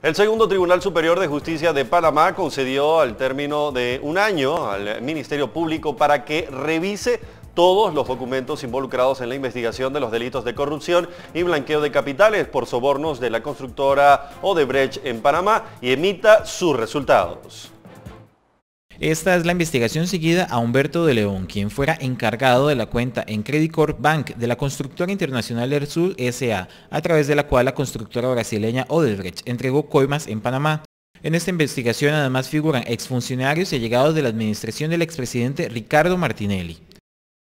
El segundo Tribunal Superior de Justicia de Panamá concedió al término de un año al Ministerio Público para que revise todos los documentos involucrados en la investigación de los delitos de corrupción y blanqueo de capitales por sobornos de la constructora Odebrecht en Panamá y emita sus resultados. Esta es la investigación seguida a Humberto de León, quien fuera encargado de la cuenta en Credit Corp Bank de la constructora internacional Sur SA, a través de la cual la constructora brasileña Odebrecht entregó coimas en Panamá. En esta investigación además figuran exfuncionarios y allegados de la administración del expresidente Ricardo Martinelli.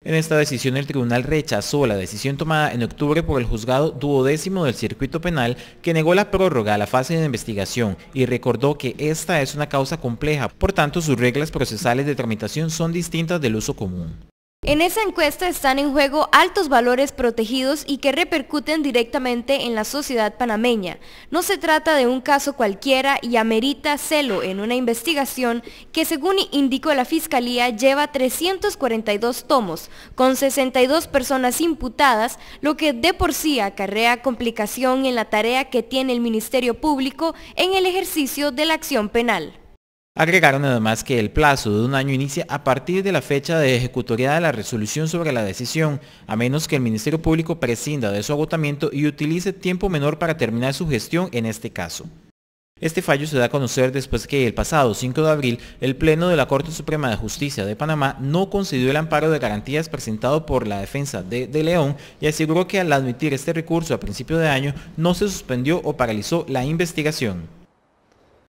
En esta decisión el tribunal rechazó la decisión tomada en octubre por el juzgado duodécimo del circuito penal que negó la prórroga a la fase de investigación y recordó que esta es una causa compleja, por tanto sus reglas procesales de tramitación son distintas del uso común. En esa encuesta están en juego altos valores protegidos y que repercuten directamente en la sociedad panameña. No se trata de un caso cualquiera y amerita celo en una investigación que según indicó la Fiscalía lleva 342 tomos, con 62 personas imputadas, lo que de por sí acarrea complicación en la tarea que tiene el Ministerio Público en el ejercicio de la acción penal. Agregaron además que el plazo de un año inicia a partir de la fecha de ejecutoria de la resolución sobre la decisión, a menos que el Ministerio Público prescinda de su agotamiento y utilice tiempo menor para terminar su gestión en este caso. Este fallo se da a conocer después que el pasado 5 de abril el Pleno de la Corte Suprema de Justicia de Panamá no concedió el amparo de garantías presentado por la defensa de, de León y aseguró que al admitir este recurso a principio de año no se suspendió o paralizó la investigación.